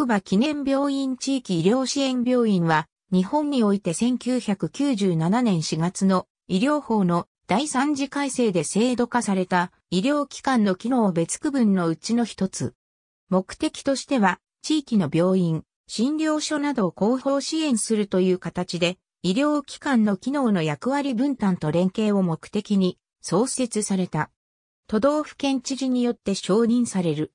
白馬記念病院地域医療支援病院は、日本において1997年4月の医療法の第3次改正で制度化された医療機関の機能別区分のうちの一つ。目的としては、地域の病院、診療所などを広報支援するという形で、医療機関の機能の役割分担と連携を目的に創設された。都道府県知事によって承認される。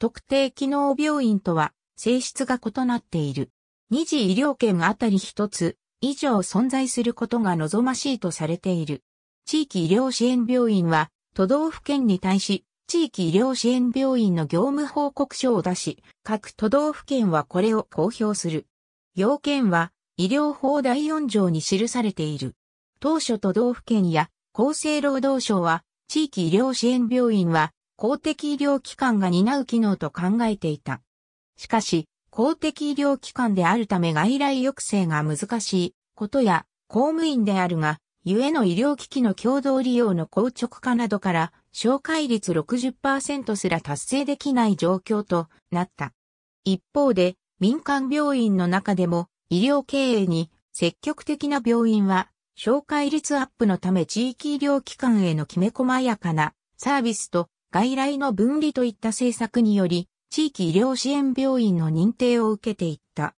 特定機能病院とは、性質が異なっている。二次医療圏あたり一つ以上存在することが望ましいとされている。地域医療支援病院は都道府県に対し地域医療支援病院の業務報告書を出し、各都道府県はこれを公表する。要件は医療法第4条に記されている。当初都道府県や厚生労働省は地域医療支援病院は公的医療機関が担う機能と考えていた。しかし、公的医療機関であるため外来抑制が難しいことや、公務員であるが、ゆえの医療機器の共同利用の硬直化などから、紹介率60%すら達成できない状況となった。一方で、民間病院の中でも、医療経営に積極的な病院は、紹介率アップのため地域医療機関へのきめ細やかなサービスと外来の分離といった政策により、地域医療支援病院の認定を受けていった。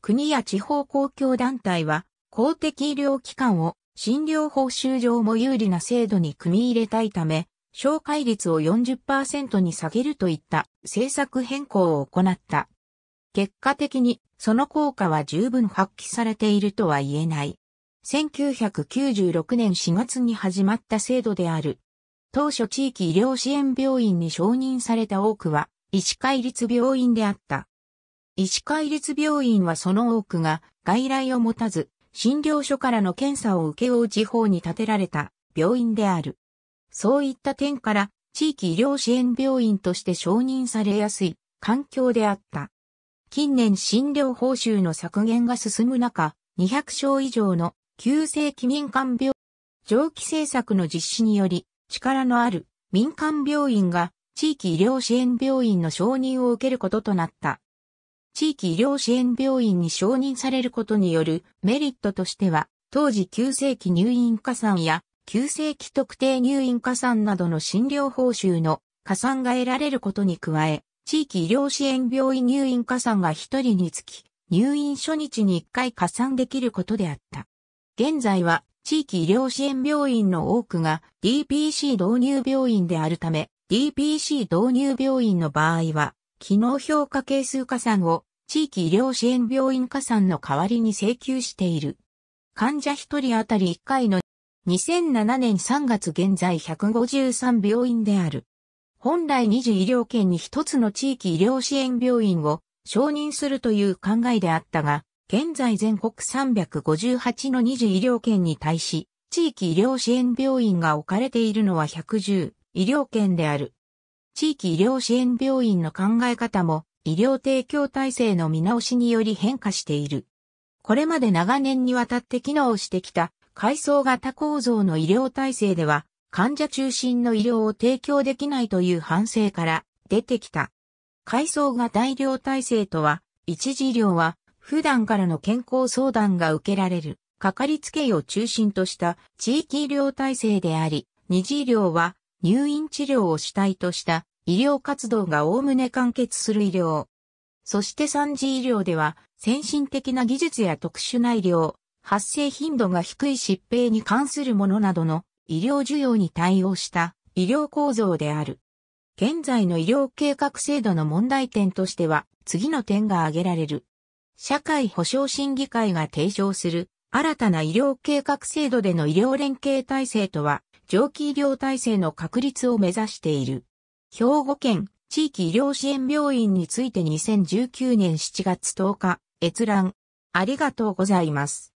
国や地方公共団体は公的医療機関を診療報酬上も有利な制度に組み入れたいため、紹介率を40%に下げるといった政策変更を行った。結果的にその効果は十分発揮されているとは言えない。1996年4月に始まった制度である。当初地域医療支援病院に承認された多くは医師会立病院であった。医師会立病院はその多くが外来を持たず、診療所からの検査を請け負う地方に建てられた病院である。そういった点から、地域医療支援病院として承認されやすい環境であった。近年診療報酬の削減が進む中、200床以上の急性期民間病、上記政策の実施により、力のある民間病院が地域医療支援病院の承認を受けることとなった。地域医療支援病院に承認されることによるメリットとしては、当時急性期入院加算や急性期特定入院加算などの診療報酬の加算が得られることに加え、地域医療支援病院入院加算が1人につき、入院初日に1回加算できることであった。現在は地域医療支援病院の多くが DPC 導入病院であるため、DPC 導入病院の場合は、機能評価係数加算を地域医療支援病院加算の代わりに請求している。患者1人当たり1回の2007年3月現在153病院である。本来2次医療圏に1つの地域医療支援病院を承認するという考えであったが、現在全国358の2次医療圏に対し、地域医療支援病院が置かれているのは110。医療圏である。地域医療支援病院の考え方も医療提供体制の見直しにより変化している。これまで長年にわたって機能してきた階層型構造の医療体制では患者中心の医療を提供できないという反省から出てきた。階層型医療体制とは、一次医療は普段からの健康相談が受けられる、かかりつけ医を中心とした地域医療体制であり、二次医療は入院治療を主体とした医療活動がおおむね完結する医療。そして3次医療では、先進的な技術や特殊な医療、発生頻度が低い疾病に関するものなどの医療需要に対応した医療構造である。現在の医療計画制度の問題点としては、次の点が挙げられる。社会保障審議会が提唱する新たな医療計画制度での医療連携体制とは上記医療体制の確立を目指している。兵庫県地域医療支援病院について2019年7月10日、閲覧。ありがとうございます。